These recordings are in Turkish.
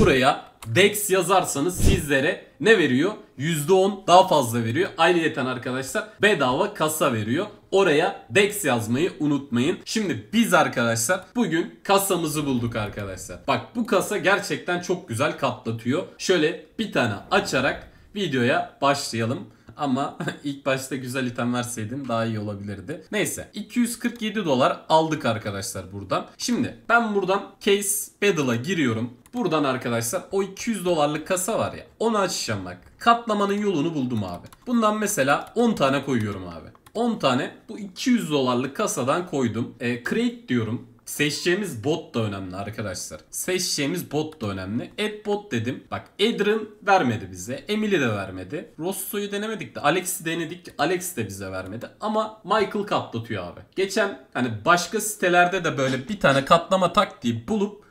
Buraya DEX yazarsanız sizlere ne veriyor? %10 daha fazla veriyor. Ayrıyeten arkadaşlar bedava kasa veriyor. Oraya DEX yazmayı unutmayın. Şimdi biz arkadaşlar bugün kasamızı bulduk arkadaşlar. Bak bu kasa gerçekten çok güzel katlatıyor. Şöyle bir tane açarak videoya başlayalım ama ilk başta güzel item verseydin daha iyi olabilirdi. Neyse 247 dolar aldık arkadaşlar buradan. Şimdi ben buradan Case Battle'a giriyorum. Buradan arkadaşlar o 200 dolarlık kasa var ya onu açacağım bak. Katlamanın yolunu buldum abi. Bundan mesela 10 tane koyuyorum abi. 10 tane bu 200 dolarlık kasadan koydum. E, create diyorum. Seçeceğimiz bot da önemli arkadaşlar. Seçeceğimiz bot da önemli. Ed bot dedim. Bak Edrin vermedi bize. Emily de vermedi. Rosso'yu denemedik de Alex'i denedik. Alex de bize vermedi. Ama Michael katlatıyor abi. Geçen hani başka sitelerde de böyle bir tane katlama taktiği bulup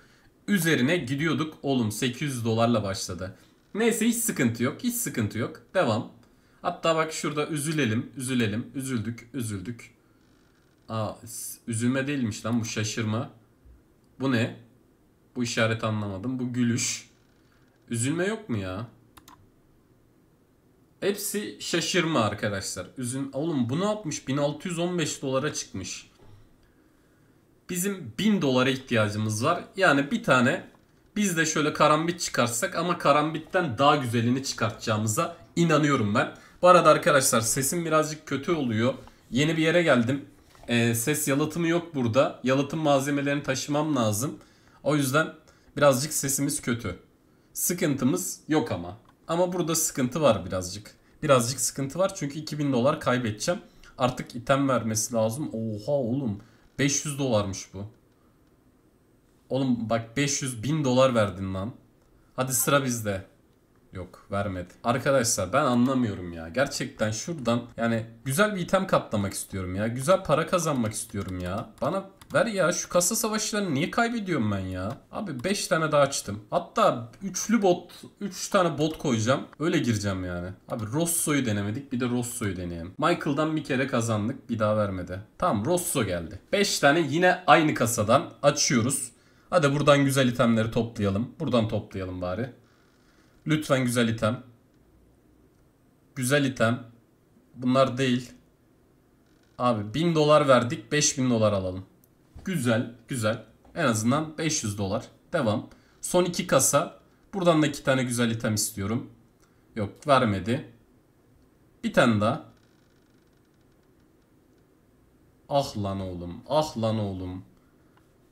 üzerine gidiyorduk. Oğlum 800 dolarla başladı. Neyse hiç sıkıntı yok. Hiç sıkıntı yok. Devam. Hatta bak şurada üzülelim, üzülelim, üzüldük, üzüldük. Aa, üzülme değilmiş lan bu şaşırma. Bu ne? Bu işareti anlamadım. Bu gülüş. Üzülme yok mu ya? Hepsi şaşırma arkadaşlar. Üzün oğlum bu ne yapmış? 1615 dolara çıkmış. Bizim 1000 dolara ihtiyacımız var. Yani bir tane biz de şöyle karambit çıkarsak ama karambitten daha güzelini çıkartacağımıza inanıyorum ben. Bu arada arkadaşlar sesim birazcık kötü oluyor. Yeni bir yere geldim e, ses yalıtımı yok burada. Yalıtım malzemelerini taşımam lazım. O yüzden birazcık sesimiz kötü. Sıkıntımız yok ama. Ama burada sıkıntı var birazcık. Birazcık sıkıntı var çünkü 2000 dolar kaybedeceğim. Artık item vermesi lazım. Oha oğlum 500 dolarmış bu. Oğlum bak 500 bin dolar verdin lan. Hadi sıra bizde. Yok vermedi. Arkadaşlar ben anlamıyorum ya. Gerçekten şuradan yani güzel bir item katlamak istiyorum ya. Güzel para kazanmak istiyorum ya. Bana ver ya şu kasa savaşlarını niye kaybediyorum ben ya? Abi 5 tane daha açtım. Hatta üçlü bot 3 üç tane bot koyacağım. Öyle gireceğim yani. Abi Rosso'yu denemedik. Bir de Rosso'yu deneyelim. Michael'dan bir kere kazandık. Bir daha vermedi. Tamam Rosso geldi. 5 tane yine aynı kasadan açıyoruz. Hadi buradan güzel itemleri toplayalım. Buradan toplayalım bari. Lütfen güzel item. Güzel item. Bunlar değil. Abi 1000 dolar verdik 5000 dolar alalım. Güzel güzel. En azından 500 dolar. Devam. Son iki kasa. Buradan da iki tane güzel item istiyorum. Yok vermedi. Bir tane daha. Ah lan oğlum. Ah lan oğlum.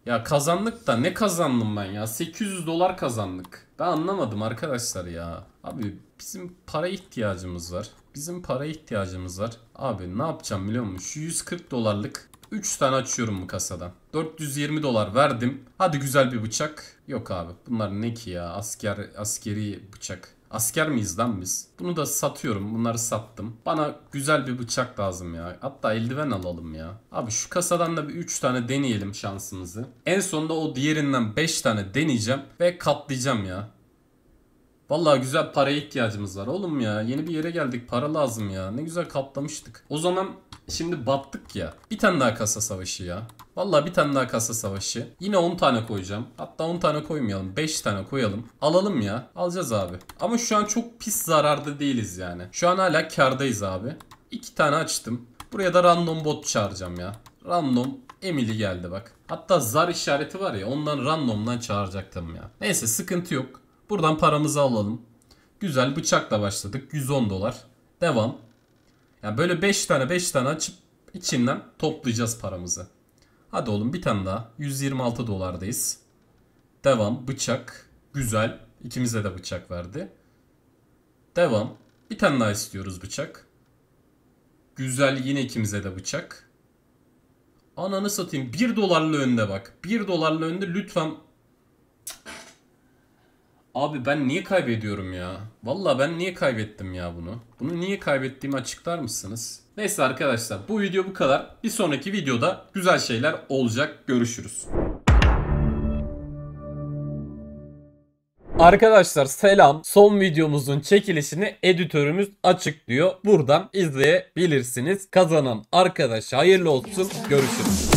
Ya kazandık da ne kazandım ben ya? 800 dolar kazandık. Ben anlamadım arkadaşlar ya. Abi bizim para ihtiyacımız var. Bizim para ihtiyacımız var. Abi ne yapacağım biliyor musun? Şu 140 dolarlık 3 tane açıyorum bu kasadan. 420 dolar verdim. Hadi güzel bir bıçak. Yok abi bunlar ne ki ya asker askeri bıçak. Asker miyiz lan biz? Bunu da satıyorum. Bunları sattım. Bana güzel bir bıçak lazım ya. Hatta eldiven alalım ya. Abi şu kasadan da bir 3 tane deneyelim şansımızı. En sonunda o diğerinden 5 tane deneyeceğim ve katlayacağım ya. Vallahi güzel paraya ihtiyacımız var oğlum ya. Yeni bir yere geldik. Para lazım ya. Ne güzel katlamıştık. O zaman Şimdi battık ya. Bir tane daha kasa savaşı ya. Valla bir tane daha kasa savaşı. Yine 10 tane koyacağım. Hatta 10 tane koymayalım. 5 tane koyalım. Alalım ya. Alacağız abi. Ama şu an çok pis zararda değiliz yani. Şu an hala kardayız abi. 2 tane açtım. Buraya da random bot çağıracağım ya. Random Emily geldi bak. Hatta zar işareti var ya ondan randomdan çağıracaktım ya. Neyse sıkıntı yok. Buradan paramızı alalım. Güzel bıçakla başladık. 110 dolar. Devam. Yani böyle 5 tane 5 tane açıp içinden toplayacağız paramızı. Hadi oğlum bir tane daha. 126 dolardayız. Devam. Bıçak. Güzel. İkimize de bıçak verdi. Devam. Bir tane daha istiyoruz bıçak. Güzel yine ikimize de bıçak. Ananı satayım. 1 dolarla önde bak. 1 dolarla önde lütfen Abi ben niye kaybediyorum ya? Valla ben niye kaybettim ya bunu? Bunu niye kaybettiğimi açıklar mısınız? Neyse arkadaşlar bu video bu kadar. Bir sonraki videoda güzel şeyler olacak. Görüşürüz. Arkadaşlar selam. Son videomuzun çekilişini editörümüz açıklıyor. Buradan izleyebilirsiniz. Kazanan arkadaşa hayırlı olsun. Görüşürüz.